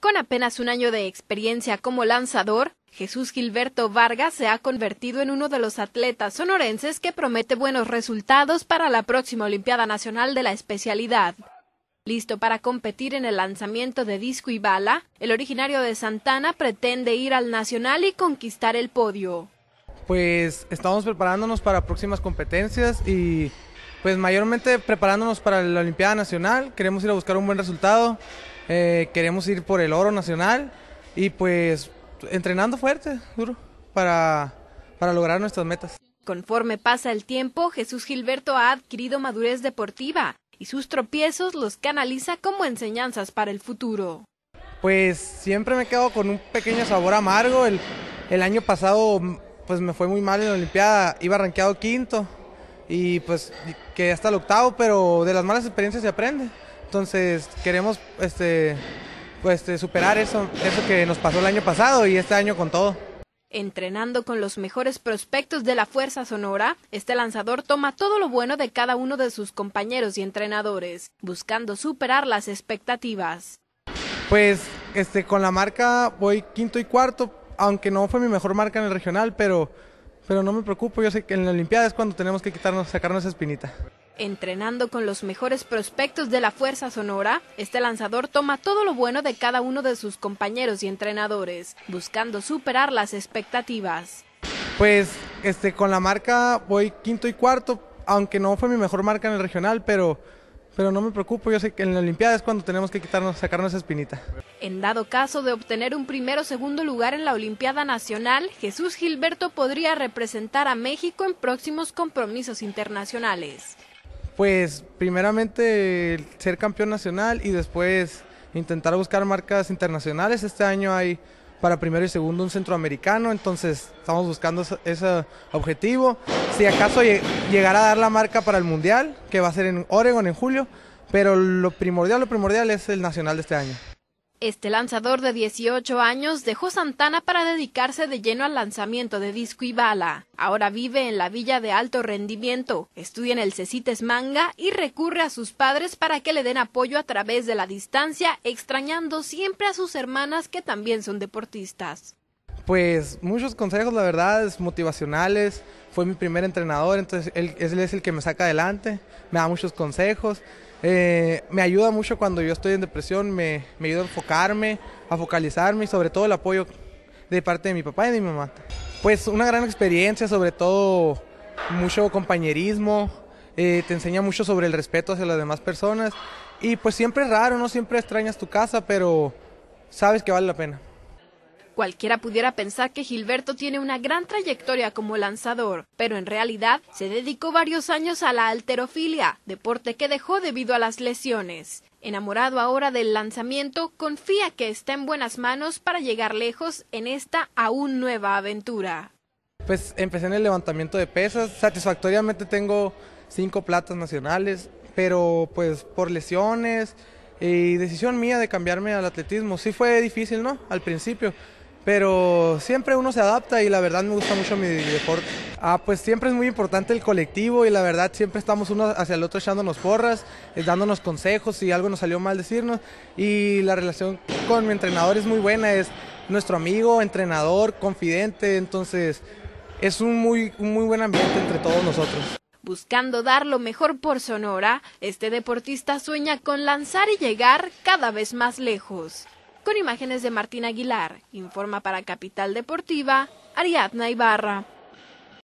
Con apenas un año de experiencia como lanzador, Jesús Gilberto Vargas se ha convertido en uno de los atletas sonorenses que promete buenos resultados para la próxima Olimpiada Nacional de la especialidad. Listo para competir en el lanzamiento de disco y bala, el originario de Santana pretende ir al Nacional y conquistar el podio. Pues estamos preparándonos para próximas competencias y pues mayormente preparándonos para la Olimpiada Nacional. Queremos ir a buscar un buen resultado eh, queremos ir por el oro nacional y pues entrenando fuerte, duro, para, lograr nuestras metas. Conforme pasa el tiempo, Jesús Gilberto ha adquirido madurez deportiva y sus tropiezos los canaliza como enseñanzas para el futuro. Pues siempre me quedo con un pequeño sabor amargo. El, año pasado pues me fue muy mal en la Olimpiada, iba rankeado quinto y pues que hasta el octavo, pero de las malas experiencias se aprende. Entonces, queremos este, pues, este, superar eso, eso que nos pasó el año pasado y este año con todo. Entrenando con los mejores prospectos de la Fuerza Sonora, este lanzador toma todo lo bueno de cada uno de sus compañeros y entrenadores, buscando superar las expectativas. Pues este, con la marca voy quinto y cuarto, aunque no fue mi mejor marca en el regional, pero, pero no me preocupo, yo sé que en la Olimpiada es cuando tenemos que quitarnos, sacarnos esa espinita. Entrenando con los mejores prospectos de la Fuerza Sonora, este lanzador toma todo lo bueno de cada uno de sus compañeros y entrenadores, buscando superar las expectativas. Pues este, con la marca voy quinto y cuarto, aunque no fue mi mejor marca en el regional, pero pero no me preocupo, yo sé que en la Olimpiada es cuando tenemos que quitarnos, sacarnos esa espinita. En dado caso de obtener un primero o segundo lugar en la Olimpiada Nacional, Jesús Gilberto podría representar a México en próximos compromisos internacionales pues primeramente ser campeón nacional y después intentar buscar marcas internacionales. Este año hay para primero y segundo un centroamericano, entonces estamos buscando ese objetivo. Si acaso llegar a dar la marca para el mundial, que va a ser en Oregon en julio, pero lo primordial, lo primordial es el nacional de este año. Este lanzador de 18 años dejó Santana para dedicarse de lleno al lanzamiento de disco y bala. Ahora vive en la villa de alto rendimiento, estudia en el Cecites Manga y recurre a sus padres para que le den apoyo a través de la distancia, extrañando siempre a sus hermanas que también son deportistas pues muchos consejos, la verdad, es motivacionales. Fue mi primer entrenador, entonces él, es el que me saca adelante, me da muchos consejos. Eh, me ayuda mucho cuando yo estoy en depresión, me, ayuda a enfocarme, a focalizarme y sobre todo el apoyo de parte de mi papá y de mi mamá. Pues una gran experiencia, sobre todo mucho compañerismo, eh, te enseña mucho sobre el respeto hacia las demás personas y pues siempre es raro, ¿no? Siempre extrañas tu casa, pero sabes que vale la pena. Cualquiera pudiera pensar que Gilberto tiene una gran trayectoria como lanzador, pero en realidad se dedicó varios años a la alterofilia, deporte que dejó debido a las lesiones. Enamorado ahora del lanzamiento, confía que está en buenas manos para llegar lejos en esta aún nueva aventura. Pues empecé en el levantamiento de pesas, satisfactoriamente tengo cinco platas nacionales, pero pues por lesiones y decisión mía de cambiarme al atletismo, sí fue difícil, ¿no? Al principio, pero siempre uno se adapta y la verdad me gusta mucho mi deporte. Ah, pues siempre es muy importante el colectivo y la verdad siempre estamos uno hacia el otro echándonos porras, eh, dándonos consejos si algo nos salió mal decirnos. Y la relación con mi entrenador es muy buena, es nuestro amigo, entrenador, confidente, entonces es un muy, un muy buen ambiente entre todos nosotros. Buscando dar lo mejor por Sonora, este deportista sueña con lanzar y llegar cada vez más lejos. Con imágenes de Martín Aguilar, informa para Capital Deportiva Ariadna Ibarra.